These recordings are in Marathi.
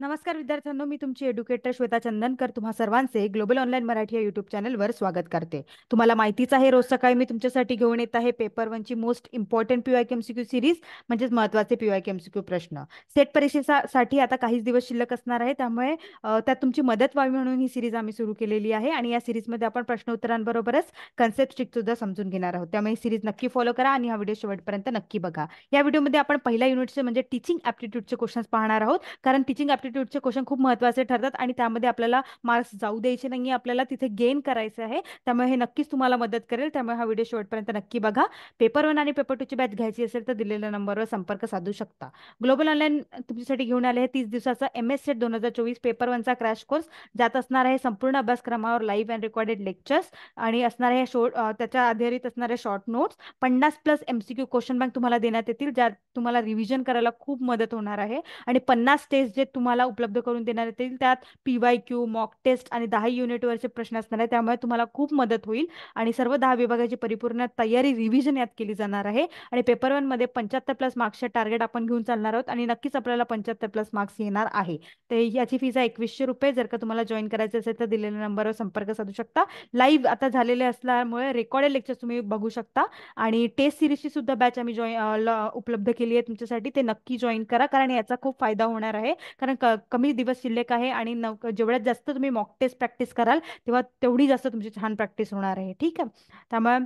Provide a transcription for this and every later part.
नमस्कार विद्यार्थ्यांनो मी तुमची एड्युकेटर श्वेता चंदनकर तुम्हा सर्वांचे ग्लोबल ऑनलाईन मराठी या युट्यूब चॅनलवर स्वागत करते तुम्हाला माहितीच आहे रोज सकाळी मी तुमच्यासाठी घेऊन येत आहे पेपर वनची most important PY MCQ series म्हणजे महत्वाचे पीवाय एमसीक्यू प्रश्न सेट परीक्षेसाठी आता काहीच दिवस शिल्लक असणार आहे त्यामुळे त्यात तुमची मदत व्हावी म्हणून ही सिरीज आम्ही सुरू केलेली आहे आणि या सिरीजमध्ये आपण प्रश्न उत्तरांबरोबरच कन्सेप्ट स्टिक सुद्धा समजून घेणार आहोत त्यामुळे ही सिरीज नक्की फॉलो करा आणि हा व्हिडिओ शेवटपर्यंत नक्की बघा या व्हिडिओमध्ये आपण पहिल्या युनिटचे म्हणजे टीचिंग ऍप्टिट्यूडचे क्वेश्चन पाहणार आहोत कारण टीचिंग क्वेशन क्वेश्चन खूप महत्त्वाचे ठरतात आणि त्यामध्ये आपल्याला मार्क्स जाऊ द्यायचे नाही आपल्याला तिथे गेन करायचे आहे त्यामुळे हे नक्कीच तुम्हाला मदत करेल त्यामुळे हा व्हिडिओ शेवटपर्यंत नक्की बघा पेपर वन आणि पेपर टूची बॅच घ्यायची असेल तर दिलेल्या नंबरवर संपर्क साधू शकता ग्लोबल ऑनलाइन तुमच्यासाठी घेऊन आले आहे तीस दिवसाचा एम एस सेट दोन हजार चोवीस पेपर वनचा क्रॅश कोर्स ज्यात असणार आहे संपूर्ण अभ्यासक्रमावर लाईव्ह अँड रेकॉर्डेड लेक्चर्स आणि असणार आहे शो त्याच्या आधारित असणारे शॉर्ट नोट्स पन्नास प्लस एमसीक्यू क्वेश्चन बँक तुम्हाला देण्यात येतील ज्यात तुम्हाला रिव्हिजन करायला खूप मदत होणार आहे आणि पन्नास टेस्ट जे तुम्हाला तुम्हाला उपलब्ध करून देणार येतील त्यात पीवाय क्यू मॉक टेस्ट आणि दहा युनिटवरचे प्रश्न असणार आहे त्यामुळे तुम्हाला खूप मदत होईल आणि सर्व दहा विभागाची परिपूर्ण तयारी रिव्हिजन यात केली जाणार आहे आणि पेपर वन मध्ये पंच्याहत्तर प्लस मार्क्सचे टार्गेट आपण घेऊन चालणार आहोत आणि नक्कीच आपल्याला पंच्याहत्तर प्लस मार्क्स येणार आहे तर याची फीज आहे एकवीसशे रुपये जर का तुम्हाला जॉईन करायचं असेल तर दिलेल्या नंबरवर संपर्क साधू शकता लाईव्ह आता झालेले असल्यामुळे रेकॉर्डेड लेक्चर तुम्ही बघू शकता आणि टेस्ट सिरीजची सुद्धा बॅच आम्ही जॉईन उपलब्ध केली आहे तुमच्यासाठी ते नक्की जॉईन करा कारण याचा खूप फायदा होणार आहे कारण कमी दिवस शिल्लक आहे आणि जेवढ्या जेवढ्यात जास्त तुम्ही मॉक टेस्ट प्रॅक्टिस कराल तेव्हा तेवढी जास्त तुमची छान प्रॅक्टिस होणार आहे ठीक आहे त्यामुळे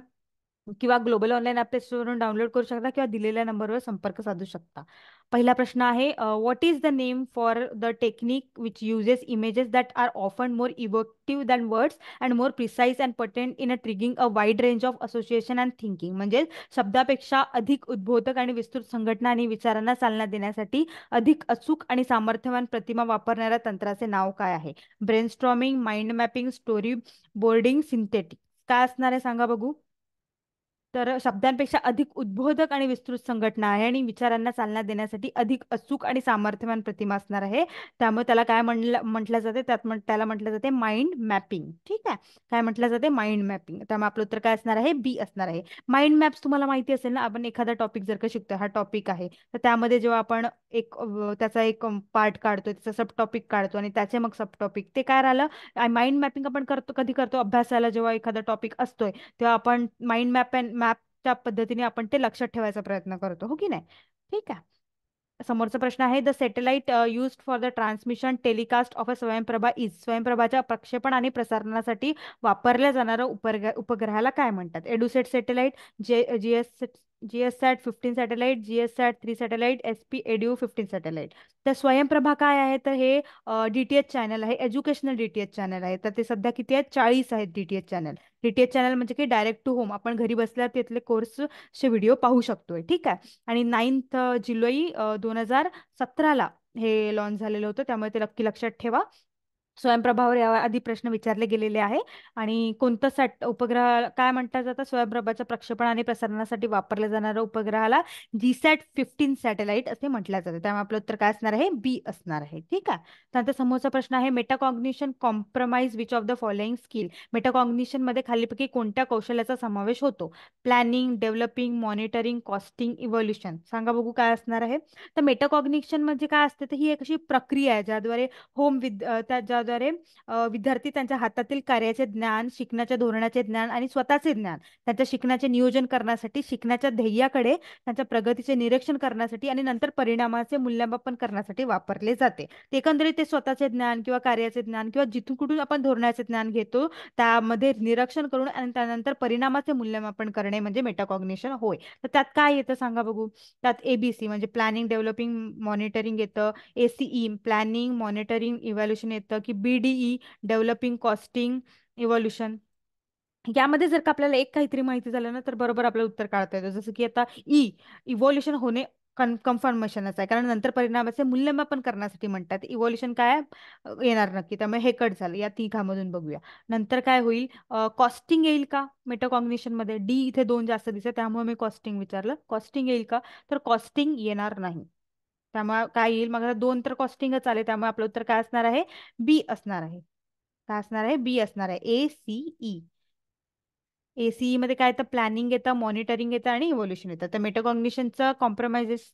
किंवा ग्लोबल ऑनलाईन ऍप वरून डाउनलोड करू शकता किंवा दिलेल्या नंबरवर संपर्क साधू शकता पहिला प्रश्न आहे what is the name for the technique which uses images that are often more evocative than words and more precise and potent in a triggering a wide range of association and thinking म्हणजे शब्दापेक्षा अधिक उद्बोधक आणि विस्तृत संघटना आणि विचारांना चालना देण्यासाठी अधिक अचूक आणि सामर्थ्यवान प्रतिमा वापरणाऱ्या तंत्राचे नाव काय आहे brainstorming mind mapping story boarding synthetic काय असणार आहे सांगा बघू तर शब्दांपेक्षा अधिक उद्बोधक आणि विस्तृत संघटना आहे आणि विचारांना चालना देण्यासाठी अधिक अचूक आणि सामर्थ्यवान प्रतिमा असणार आहे त्यामुळे त्याला काय म्हणलं म्हटलं जाते त्यात त्याला म्हटलं जाते माइंड मॅपिंग ठीक आहे काय म्हटलं जाते माइंड मॅपिंग त्यामुळे आपलं उत्तर काय असणार आहे बी असणार आहे माइंड मॅप्स तुम्हाला माहिती असेल ना आपण एखादा टॉपिक जर का शिकतो हा टॉपिक आहे तर त्यामध्ये जेव्हा आपण एक त्याचा एक पार्ट काढतो त्याचा सब टॉपिक काढतो आणि त्याचे मग सब टॉपिक ते काय राहिलं माइंड मॅपिंग आपण करतो कधी करतो अभ्यासाला जेव्हा एखादा टॉपिक असतोय तेव्हा आपण माइंड मॅप त्या पद्धतीने आपण ते लक्षात ठेवायचा प्रयत्न करतो हो की नाही ठीक आहे समोरचा प्रश्न आहे the satellite use for the transmission telecast of a Swayamprabha is स्वयंप्रभाच्या प्रक्षेपण आणि प्रसारणासाठी वापरल्या जाणाऱ्या उपग्रहाला काय म्हणतात एडुसेट सॅटेलाइट जे G S GSAT fifteen satellite GSAT three satellite S P EDU fifteen satellite तर स्वयंप्रभा काय आहे तर हे डीटीएच चॅनल आहे एज्युकेशनल डीटीएच चॅनल आहे तर ते सध्या किती आहेत चाळीस आहेत डीटीएच चॅनल डीटीएच चॅनल म्हणजे की डायरेक्ट टू होम आपण घरी बसल्या तिथले कोर्सचे व्हिडिओ पाहू शकतोय ठीक आहे आणि नाईन्थ जुलै दोन हजार सतराला हे लॉन्च झालेलं होतं त्यामुळे ते नक्की लक्षात ठेवा स्वयंप्रभावर या आधी प्रश्न विचारले गेलेले आहे आणि कोणतं सॅट उपग्रह काय म्हणतात जातं स्वयंप्रभाच्या प्रक्षेपण आणि प्रसारणासाठी वापरल्या जाणाऱ्या उपग्रहाला जी सॅट फिफ्टीन सॅटेलाइट असे म्हटलं जाते त्यामुळे आपलं उत्तर काय असणार आहे बी असणार आहे ठीक आहे त्यानंतर समोरचा प्रश्न आहे metacognition compromise which of the following skill metacognition मध्ये खालीपैकी कोणत्या कौशल्याचा समावेश होतो planning developing monitoring costing evolution सांगा बघू काय असणार आहे तर मेटाकॉग्निशन म्हणजे काय असते तर ही एक अशी प्रक्रिया आहे ज्याद्वारे होम विद त्या विद्यार्थी त्यांच्या हातातील कार्याचे ज्ञान शिकण्याच्या धोरणाचे ज्ञान आणि स्वतःचे ज्ञान त्यांच्या शिकण्याचे नियोजन करण्यासाठी शिकण्याच्या ध्येयाकडे त्यांच्या प्रगतीचे निरीक्षण करण्यासाठी आणि नंतर परिणामाचे मूल्यमापन करण्यासाठी वापरले जाते एकंदरीत ते स्वतःचे ज्ञान किंवा कार्याचे ज्ञान किंवा जिथून कुठून आपण धोरणाचे ज्ञान घेतो त्यामध्ये निरीक्षण करून आणि त्यानंतर परिणामाचे मूल्यमापन करणे म्हणजे मेटाकॉग्नेशन होय तर त्यात काय येतं सांगा बघू त्यात एबीसी म्हणजे प्लॅनिंग डेव्हलपिंग मॉनिटरिंग येतं एसीई प्लॅनिंग मॉनिटरिंग इव्हॅल्युएशन येतं की की B D E developing costing evolution यामध्ये जर का आपल्याला एक काहीतरी माहिती झालं ना तर बरोबर आपलं उत्तर काढता येतं जसं की आता ई e, इव्होल्युशन होणे कन कन्फर्मेशनच आहे कारण नंतर परिणामाचे मूल्यमापन करण्यासाठी म्हणतात इव्हॉल्युशन काय येणार नक्की त्यामुळे हे कट झालं या तिघामधून बघूया नंतर काय होईल कॉस्टिंग येईल का मेटाकॉग्निशनमध्ये डी इथे दोन जास्त दिसत त्यामुळे मी कॉस्टिंग विचारलं कॉस्टिंग येईल का तर कॉस्टिंग येणार नाही त्यामुळे काय येईल मग दोन तर कॉस्टिंगच आले त्यामुळे आपलं उत्तर काय असणार आहे बी असणार आहे काय असणार आहे बी असणार आहे ए सीई ए सीई मध्ये काय येतं प्लॅनिंग येतं मॉनिटरिंग येतं आणि इव्होल्युशन येतं तर मेटाकॉग्निशनचं कॉम्प्रोमाइजेस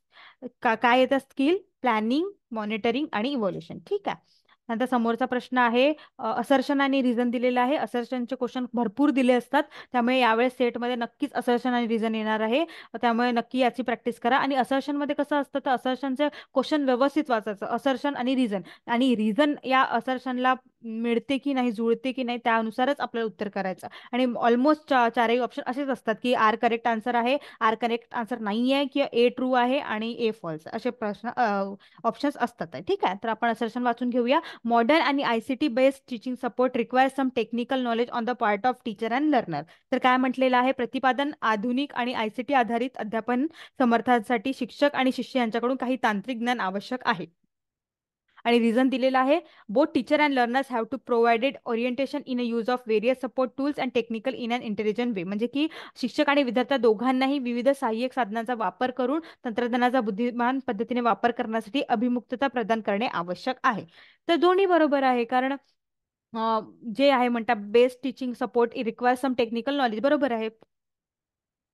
काय येतं स्किल प्लॅनिंग मॉनिटरिंग आणि इव्होल्युशन ठीक आहे नंतर समोरचा प्रश्न आहे असर्शन आणि रिझन दिलेला आहे असर्शनचे क्वेश्चन भरपूर दिले असतात त्यामुळे यावेळेस सेटमध्ये नक्कीच असर्शन आणि रिझन येणार आहे त्यामुळे नक्की याची प्रॅक्टिस करा आणि असर्शनमध्ये कसं असतं तर असर्शनचे क्वेश्चन व्यवस्थित वाचायचं असर्शन आणि रिझन आणि रिझन या असर्शनला मिळते की नाही जुळते की नाही त्यानुसारच आपल्याला उत्तर करायचं आणि ऑलमोस्ट चारही ऑप्शन असेच असतात की आर करेक्ट आन्सर आहे आर करेक्ट आन्सर नाही आहे किंवा ए ट्रू आहे आणि ए फॉल्स असे प्रश्न ऑप्शन्स असतात ठीक आहे तर आपण असर्शन वाचून घेऊया मॉडर्न आणि I C T based teaching support require some technical knowledge on the part of teacher and learner तर काय म्हटलेलं आहे प्रतिपादन आधुनिक आणि आय सी टी आधारित अध्यापन समर्थासाठी शिक्षक आणि शिष्य यांच्याकडून काही तांत्रिक ज्ञान आवश्यक आहे आणि रिझन दिलेला आहे both teacher and learners have to provided orientation in a use of various support tools and technical in and intelligent way म्हणजे की शिक्षक आणि विद्यार्थ्या दोघांनाही विविध सहाय्यक साधनांचा वापर करून तंत्रज्ञानाचा बुद्धिमान पद्धतीने वापर करण्यासाठी अभिमुक्तता प्रदान करणे आवश्यक आहे तर दोन्ही बरोबर आहे कारण जे आहे म्हणतात best teaching support require some technical knowledge बरोबर आहे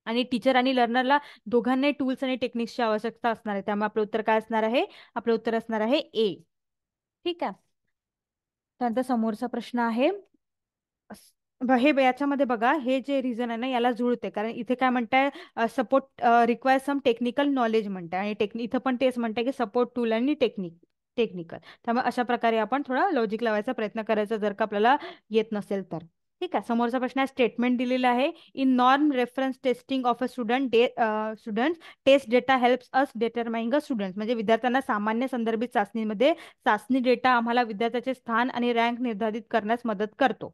आणि टीचर आणि लर्नरला दोघांनाही टूल्स आणि टेक्निक्सची आवश्यकता असणार आहे त्यामुळे आपलं उत्तर काय असणार आहे आपलं उत्तर असणार आहे ए ठीक आहे त्यानंतर समोरचा प्रश्न आहे हे याच्यामध्ये बघा हे जे रिझन आहे ना याला जुळते कारण इथे काय म्हणताय support require some technical knowledge म्हणताय आणि टेक्निक इथं पण तेच म्हणताय की सपोर्ट टूल आणि टेक्निक टेक्निकल त्यामुळे अशा प्रकारे आपण थोडा लॉजिक लावायचा प्रयत्न करायचा जर का आपल्याला येत नसेल तर ठीक आहे समोरचा प्रश्न आहे स्टेटमेंट दिलेला आहे in norm reference testing of a student student test data helps us determining a student म्हणजे विद्यार्थ्यांना सामान्य संदर्भित चाचणीमध्ये चाचणी डेटा आम्हाला विद्यार्थ्याचे स्थान आणि रँक निर्धारित करण्यास मदत करतो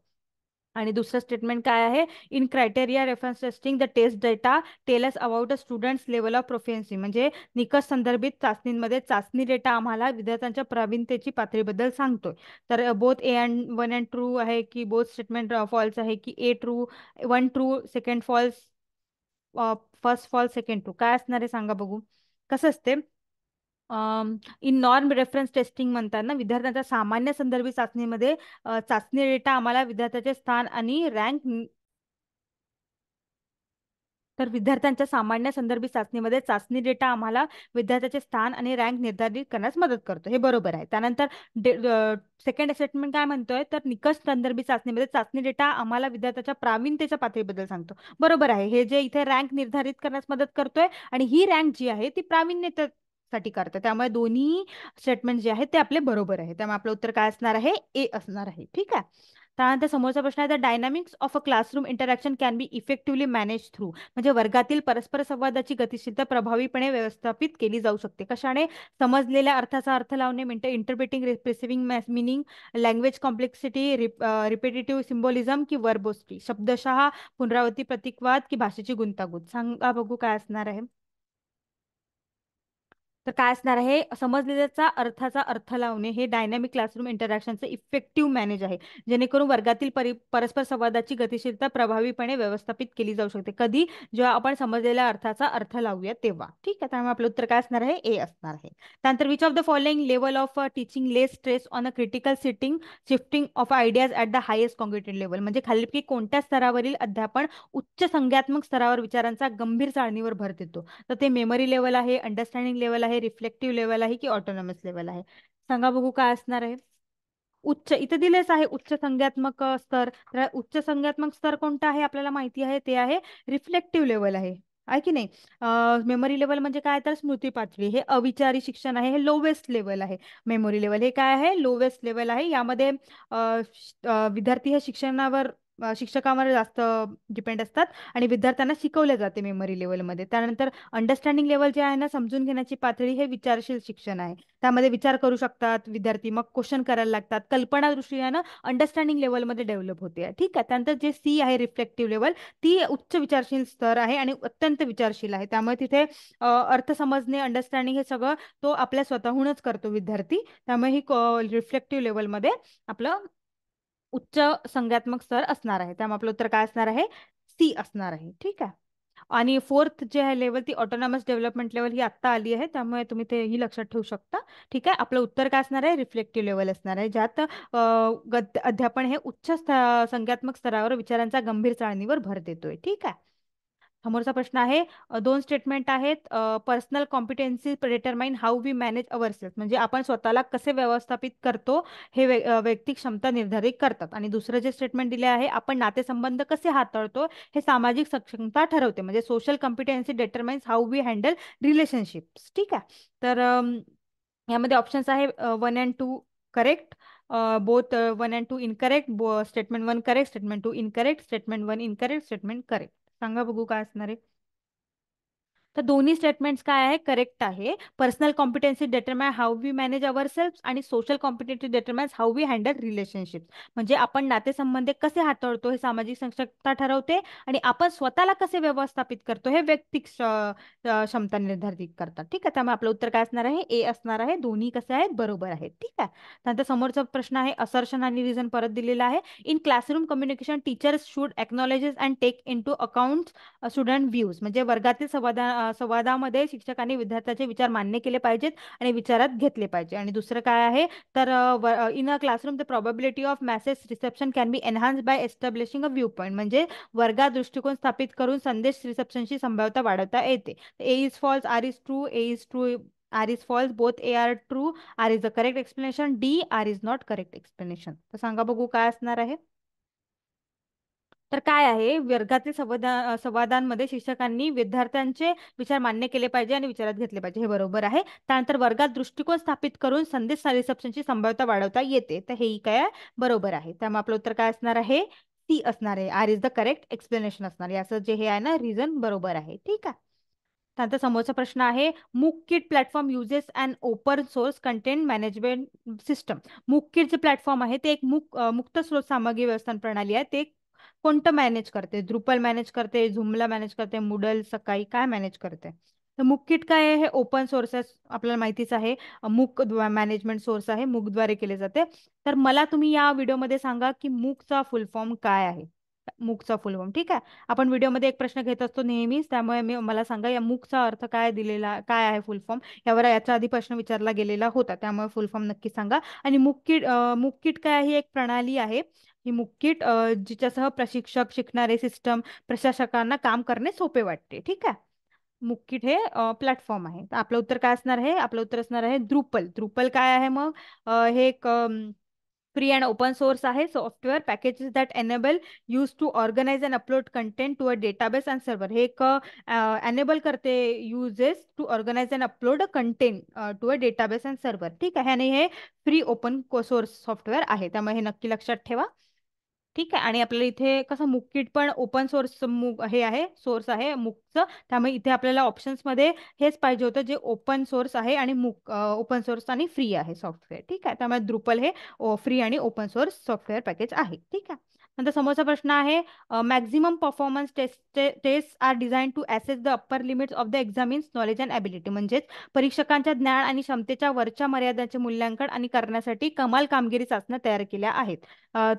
आणि दुसरं स्टेटमेंट काय आहे in criteria reference testing the test data tells about a students level of proficiency म्हणजे निकष संदर्भित चाचणींमध्ये चाचणी डेटा आम्हाला विद्यार्थ्यांच्या प्रवीणतेची पातळीबद्दल सांगतोय तर both A and one and true आहे की बोथ स्टेटमेंट फॉल्स आहे की A true one true second false first false second true काय असणार आहे सांगा बघू कसं असते इन नॉर्म रेफरन्स टेस्टिंग म्हणतात ना विद्यार्थ्यांच्या सामान्य संदर्भी चाचणीमध्ये चाचणी डेटा आम्हाला विद्यार्थ्याचे स्थान आणि रँक तर विद्यार्थ्यांच्या सामान्य संदर्भी चाचणीमध्ये चाचणी डेटा आम्हाला विद्यार्थ्याचे स्थान आणि रँक निर्धारित करण्यास मदत करतो हे बरोबर आहे त्यानंतर सेकंड स्टेटमेंट काय म्हणतोय तर निकष संदर्भी चाचणीमध्ये चाचणी डेटा आम्हाला विद्यार्थ्याच्या प्रावीणतेच्या पातळीबद्दल सांगतो बरोबर आहे हे जे इथे रँक निर्धारित करण्यास मदत करतोय आणि ही रँक जी आहे ती प्रावीण्यता साठी करतात त्यामुळे दोन्ही स्टेटमेंट जे आहेत ते आपले बरोबर आहे त्यामुळे आपलं उत्तर काय असणार आहे ए असणार आहे ठीक आहे त्यानंतर समोरचा प्रश्न आहे the dynamics of a classroom interaction can be effectively manage through म्हणजे वर्गातील परस्पर संवादाची गतिशीलता प्रभावीपणे व्यवस्थापित केली जाऊ शकते कशाने समजलेल्या अर्थाचा अर्थ लावणे minute interpreting reperceiving meaning language complexity rip repetitive symbolism की वर्बोस्टी शब्दशहा पुनरावृत्ती प्रतिकवाद की भाषेची गुंतागुंत सांगा बघू काय असणार आहे तर काय असणार आहे समजलेल्याचा अर्थाचा अर्थ लावणे हे डायनॅमिक क्लासरूम इंटरॅक्शनचं इफेक्टिव्ह मॅनेज आहे जेणेकरून वर्गातील परि परस्पर संवादाची गतिशीलता प्रभावीपणे व्यवस्थापित केली जाऊ शकते कधी जेव्हा आपण समजलेल्या अर्थाचा अर्थ लावूया तेव्हा ठीक आहे त्यामुळे आपलं उत्तर काय असणार आहे ए असणार आहे त्यानंतर which of the following level of teaching less stress on a critical sitting shifting of ideas at the highest concreted level म्हणजे खालीपैकी कोणत्या स्तरावरील अध्यापन उच्च संज्ञात्मक स्तरावर विचारांचा गंभीर चाळणीवर भर देतो तर ते मेमरी लेवल आहे अंडरस्टँडिंग लेवल आहे आहे रिफ्लेक्टिव्ह लेवल आहे की ऑटोनॉमस लेवल आहे सांगा बघू काय असणार आहे उच्च इथे दिलेच आहे उच्च संज्ञात्मक स्तर तर उच्च संज्ञात्मक स्तर कोणता आहे आपल्याला माहिती आहे ते आहे रिफ्लेक्टिव्ह लेवल आहे आहे की नाही मेमरी लेवल म्हणजे काय तर स्मृती पातळी हे अविचारी शिक्षण आहे हे लोवेस्ट लेवल आहे मेमरी लेवल हे काय आहे लोवेस्ट लेवल आहे यामध्ये विद्यार्थी हे शिक्षणावर शिक्षकांवर जास्त डिपेंड असतात आणि विद्यार्थ्यांना शिकवले जाते मेमरी लेवलमध्ये त्यानंतर अंडरस्टँडिंग लेवल जे आहे ना समजून घेण्याची पातळी हे विचारशील शिक्षण आहे त्यामध्ये विचार करू शकतात विद्यार्थी मग क्वेश्चन करायला लागतात कल्पना दृष्टी आहे ना अंडरस्टँडिंग लेवलमध्ये डेव्हलप होते ठीक आहे त्यानंतर जे सी आहे रिफ्लेक्टिव्ह लेवल ती उच्च विचारशील स्तर आहे आणि अत्यंत विचारशील आहे त्यामुळे तिथे अर्थ समजणे अंडरस्टँडिंग हे सगळं तो आपल्या स्वतःहूनच करतो विद्यार्थी त्यामुळे ही रिफ्लेक्टिव्ह लेवलमध्ये आपलं उच्च संज्ञात्मक स्तर असणार आहे त्यामुळे आपलं उत्तर काय असणार आहे सी असणार आहे ठीक आहे आणि फोर्थ जे आहे लेवल ती ऑटोनॉमस डेव्हलपमेंट लेवल ही आत्ता आली आहे त्यामुळे तुम्ही ते ही लक्षात ठेवू शकता ठीक आहे आपलं उत्तर काय असणार आहे रिफ्लेक्टिव्ह लेवल असणार आहे ज्यात अध्यापन हे उच्च संज्ञात्मक स्तरावर विचारांचा गंभीर चाळणीवर भर देतोय ठीक आहे समोरचा प्रश्न आहे दोन स्टेटमेंट आहेत personal competency determine how we manage our self म्हणजे आपण स्वतःला कसे व्यवस्थापित करतो हे वैयक्तिक क्षमता निर्धारित करतात आणि दुसरं जे स्टेटमेंट दिले आहे आपण नातेसंबंध कसे हाताळतो हे सामाजिक सक्षमता ठरवते म्हणजे social competency determines how we handle relationships ठीक आहे तर यामध्ये ऑप्शन्स आहे one and two correct both one and two incorrect statement one correct statement two incorrect statement one incorrect statement correct सांगा बघू काय असणार आहे तर दोन्ही स्टेटमेंट्स काय आहे करेक्ट आहे personal competency determine how we manage our self आणि social competency determine how we handle relationship म्हणजे आपण नातेसंबंध कसे हाताळतो हे सामाजिक सक्षमता ठरवते आणि आपण स्वतःला कसे व्यवस्थापित करतो हे व्यक्तिक क्षमता निर्धारित करतात ठीक आहे त्यामुळे आपलं उत्तर काय असणार आहे ए असणार आहे दोन्ही कसे आहेत बरोबर आहेत ठीक आहे त्यानंतर समोरचा प्रश्न आहे असर्शन आणि रिझन परत दिलेला आहे in classroom communication teachers should acknowledges and take into account student views म्हणजे वर्गातील संवादा संवादामध्ये शिक्षकांनी विद्यार्थ्याचे विचार मान्य केले पाहिजेत आणि विचारात घेतले पाहिजे आणि दुसरं काय आहे तर in a classroom the probability of message reception can be enhance by establishing a view point म्हणजे वर्गा दृष्टिकोन स्थापित करून संदेश रिसेप्शनची संभाव्यता वाढवता येते A is false R is true A is true R is false both A R true R is a correct explanation D R is not correct explanation तर सांगा बघू काय असणार आहे तर काय आहे वर्गातील संवादा संवादांमध्ये शिक्षकांनी विद्यार्थ्यांचे विचार मान्य केले पाहिजे आणि विचारात घेतले पाहिजे हे बरोबर आहे त्यानंतर वर्गात दृष्टिकोन स्थापित करून संदेश रिसेप्शनची संभाव्यता वाढवता येते तर हेही काय बरोबर आहे त्यामुळे आपलं उत्तर काय असणार आहे सी असणार आहे R is the correct explanation असणार आहे असं जे हे आहे ना रिझन बरोबर आहे ठीक आहे त्यानंतर समोरचा प्रश्न आहे MOOC kit platform uses and open source content management system MOOC kit जे प्लॅटफॉर्म आहे ते एक मुक मुक्त स्रोत सामग्री व्यवस्थापन प्रणाली आहे ते कोणतं मॅनेज करते ध्रुपल मॅनेज करते झुमला मॅनेज करते मुडल सकाळी काय मॅनेज करते तर मुककिट काय आहे हे ओपन सोर्सेस आपल्याला माहितीच आहे मुक मॅनेजमेंट सोर्स आहे द्वारे केले जाते तर मला तुम्ही या व्हिडिओमध्ये सांगा की मुकचा फुल फॉर्म काय आहे मुकचा फुल फॉर्म ठीक आहे आपण व्हिडिओमध्ये एक प्रश्न घेत असतो नेहमीच त्यामुळे मी मला सांगा या मुकचा अर्थ काय दिलेला काय आहे फुल फॉर्म यावर याच्या आधी प्रश्न विचारला गेलेला होता त्यामुळे फुल फॉर्म नक्की सांगा आणि मुक किट मुक किट काय ही एक प्रणाली आहे ही मुक्कीट जिच्यासह प्रशिक्षक शिकणारे सिस्टम प्रशासकांना काम करणे सोपे वाटते ठीक आहे मुक्कीट हे प्लॅटफॉर्म आहे आपलं उत्तर काय असणार आहे आपलं उत्तर असणार आहे द्रुपल द्रुपल काय आहे मग हे एक फ्री अँड ओपन सोर्स आहे software packages that enable use to organise and upload content to a database and server हे एक एनेबल करते uses to organise and upload a content to a database and server ठीक आहे आणि हे फ्री ओपन सोर्स सॉफ्टवेअर आहे त्यामुळे हे नक्की लक्षात ठेवा ठीक आहे आणि आपल्याला इथे कसं मुकिट पण ओपन सोर्स मुक हे आहे सोर्स आहे मुकचं त्यामुळे इथे आपल्याला ऑप्शन्समध्ये हेच पाहिजे होतं जे ओपन सोर्स आहे आणि मुक ओपन सोर्स आणि फ्री आहे सॉफ्टवेअर ठीक आहे त्यामुळे द्रुपल हे फ्री आणि ओपन सोर्स सॉफ्टवेअर पॅकेज आहे ठीक आहे नंतर समोरचा प्रश्न आहे maximum performance test test are design to assess the upper limits of the examinees knowledge and ability म्हणजेच परीक्षकांच्या ज्ञान आणि क्षमतेच्या वरच्या मर्यादांचे मूल्यांकन आणि करण्यासाठी कमाल कामगिरी चाचण्या तयार केल्या आहेत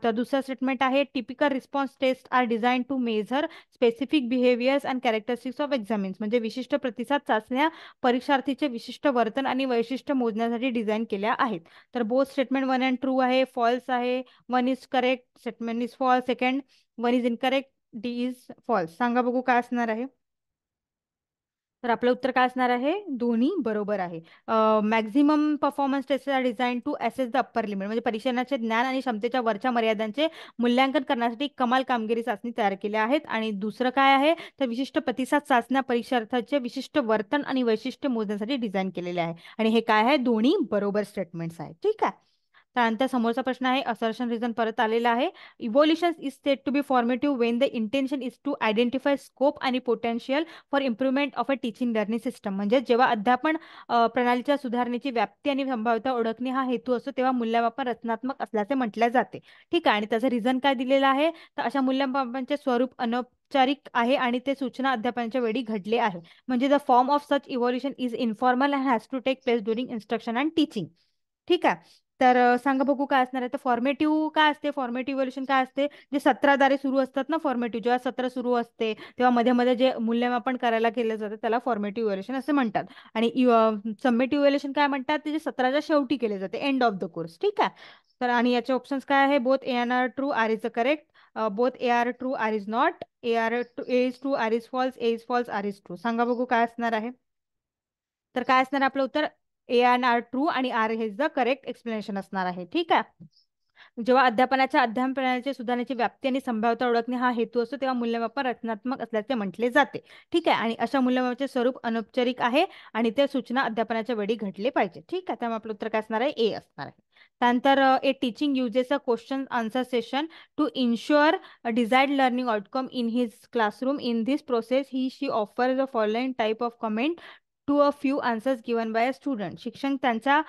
तर दुसरं स्टेटमेंट आहे typical response test are design to measure specific behaviours and characteristics of examinees म्हणजे विशिष्ट प्रतिसाद चाचण्या परीक्षार्थीचे विशिष्ट वर्तन आणि वैशिष्ट्य मोजण्यासाठी डिझाईन केल्या आहेत तर both statement one and true आहे फॉल्स आहे one is correct statement is false second one is incorrect D is false सांगा बघू काय असणार आहे तर आपलं उत्तर काय असणार आहे दोन्ही बरोबर आहे maximum performance test are design to as the upper limit म्हणजे परीक्षणाचे ज्ञान आणि क्षमतेच्या वरच्या मर्यादांचे मूल्यांकन करण्यासाठी कमाल कामगिरी चाचणी तयार केल्या आहेत आणि दुसरं काय आहे तर विशिष्ट प्रतिसाद चाचण्या परीक्षार्थाचे विशिष्ट वर्तन आणि वैशिष्ट्य मोजण्यासाठी डिझाईन केलेले आहे आणि हे काय आहे दोन्ही बरोबर स्टेटमेंट्स आहेत ठीक आहे त्यानंतर समोरचा प्रश्न आहे असर्शन रिझन परत आलेला आहे evolution is set to be formative when the intention is to identify scope आणि potential for improvement of a teaching learning system म्हणजे जेव्हा अध्यापन प्रणालीच्या सुधारणेची व्याप्ती आणि संभाव्यता ओळखणे हा हेतू असतो तेव्हा मूल्यमापन रचनात्मक असल्याचे म्हटले जाते ठीक आहे आणि त्याचं रिझन काय दिलेलं आहे तर अशा मूल्यमापनाचे स्वरूप अनौपचारिक औपचारिक आहे आणि ते सूचना अध्यापनाच्या वेळी घडले आहे म्हणजे the form of such evolution is informal and has to take place during instruction and teaching ठीक आहे तर सांगा बघू काय असणार आहे तर फॉर्मेटिव्ह काय असते फॉर्मेटिव्ह इव्होल्युशन काय असते जे सत्राद्वारे सुरू असतात ना फॉर्मेटिव्ह जेव्हा सत्र सुरू असते तेव्हा मध्ये मध्ये जे मूल्यमापन करायला केलं जातं त्याला फॉर्मेटिव्ह इव्होल्युशन असे म्हणतात आणि सबमेटिव्ह इव्होल्युशन काय म्हणतात ते जे सत्राच्या शेवटी केले जाते एंड ऑफ द कोर्स ठीक आहे तर आणि याचे ऑप्शन्स काय आहे both A R true R is a correct both A R true R is not A R A is true R is false A is false R is true सांगा बघू काय असणार आहे तर काय असणार आपलं उत्तर ए अँड आर ट्रू आणि R has the correct explanation असणार आहे ठीक आहे जेव्हा अध्यापनाच्या प्रणालीच्या सुधारण्याची व्याप्ती आणि संभाव्यता ओळखणे हा हेतू असतो तेव्हा मूल्यमापन रचनात्मक असल्याचे म्हटले जाते ठीक आहे आणि अशा मूल्यमापनाचे स्वरूप अनौपचारिक आहे आणि ते सूचना अध्यापनाच्या वेळी घडले पाहिजे ठीक आहे त्यामुळे आपलं उत्तर काय असणार आहे ए असणार आहे त्यानंतर A teaching uses a question answer session to ensure desired learning outcome in his classroom in this process he she offer the following type of comment to a few answers given by a student शिक्षण त्यांचा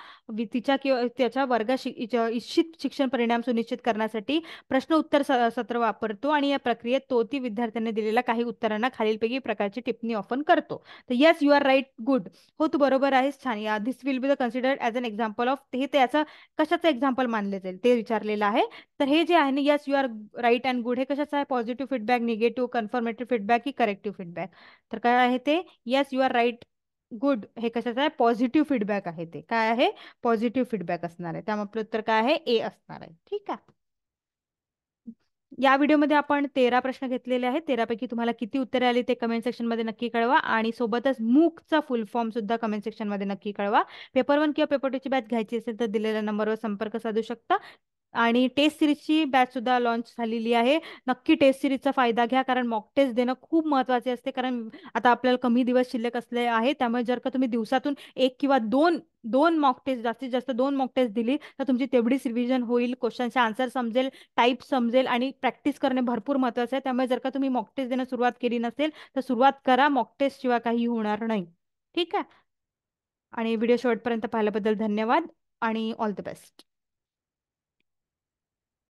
तिच्या किंवा त्याच्या वर्ग इच्छित शिक्षण परिणाम सुनिश्चित करण्यासाठी प्रश्न उत्तर सत्र वापरतो आणि या प्रक्रियेत तो ती विद्यार्थ्यांनी दिलेल्या काही उत्तरांना खालीलपैकी प्रकारची टिप्पणी ऑफन करतो तर yes you are right good हो तू बरोबर आहेस छान या this will be the considered as an example of हे त्याचं कशाचं एक्झाम्पल मानले जाईल ते विचारलेलं आहे तर हे जे आहे ना yes you are right and good हे कशाचं आहे positive feedback negative confirmative feedback की करेक्टिव्ह फीडबॅक तर काय आहे ते yes you are right good हे कशाचं आहे पॉझिटिव्ह फीडबॅक आहे ते काय आहे पॉझिटिव्ह फीडबॅक असणार आहे त्यामुळे उत्तर काय आहे ए असणार आहे ठीक आहे या व्हिडिओमध्ये आपण तेरा प्रश्न घेतलेले आहेत तेरापैकी तुम्हाला किती उत्तरे आली ते कमेंट सेक्शनमध्ये नक्की कळवा आणि सोबतच मूकचा फुल फॉर्म सुद्धा कमेंट सेक्शन मध्ये नक्की कळवा पेपर वन किंवा पेपर टू ची बॅच घ्यायची असेल तर दिलेल्या नंबरवर संपर्क साधू शकता आणि टेस्ट सिरीजची बॅच सुद्धा लॉन्च झालेली आहे नक्की टेस्ट सिरीजचा फायदा घ्या कारण मॉक टेस्ट देणं खूप महत्वाचे असते कारण आता आपल्याला कमी दिवस शिल्लक असले आहे त्यामुळे जर का तुम्ही दिवसातून एक किंवा दोन दोन मॉक टेस्ट जास्तीत जास्त दोन मॉक टेस्ट दिली तर तुमची तेवढीच रिव्हिजन होईल क्वेश्चनचे आन्सर समजेल टाईप समजेल आणि प्रॅक्टिस करणे भरपूर महत्वाचं आहे त्यामुळे जर का तुम्ही मॉक टेस्ट देणं सुरुवात केली नसेल तर सुरुवात करा मॉक टेस्ट शिवाय काही होणार नाही ठीक आहे आणि व्हिडिओ शेवटपर्यंत पाहिल्याबद्दल धन्यवाद आणि ऑल द बेस्ट